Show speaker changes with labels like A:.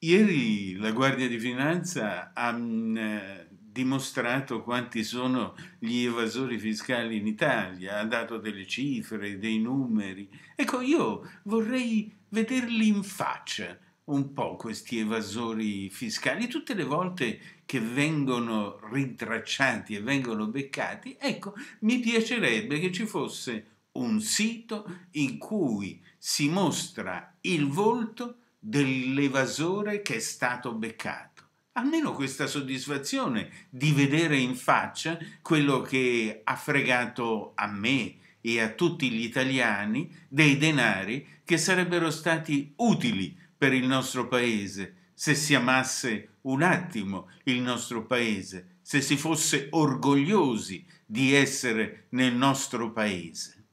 A: Ieri la Guardia di Finanza ha mh, mm, eh, dimostrato quanti sono gli evasori fiscali in Italia, ha dato delle cifre, dei numeri. Ecco, io vorrei vederli in faccia un po' questi evasori fiscali. Tutte le volte che vengono rintracciati e vengono beccati, ecco, mi piacerebbe che ci fosse un sito in cui si mostra il volto dell'evasore che è stato beccato. Almeno questa soddisfazione di vedere in faccia quello che ha fregato a me e a tutti gli italiani dei denari che sarebbero stati utili per il nostro paese se si amasse un attimo il nostro paese, se si fosse orgogliosi di essere nel nostro paese.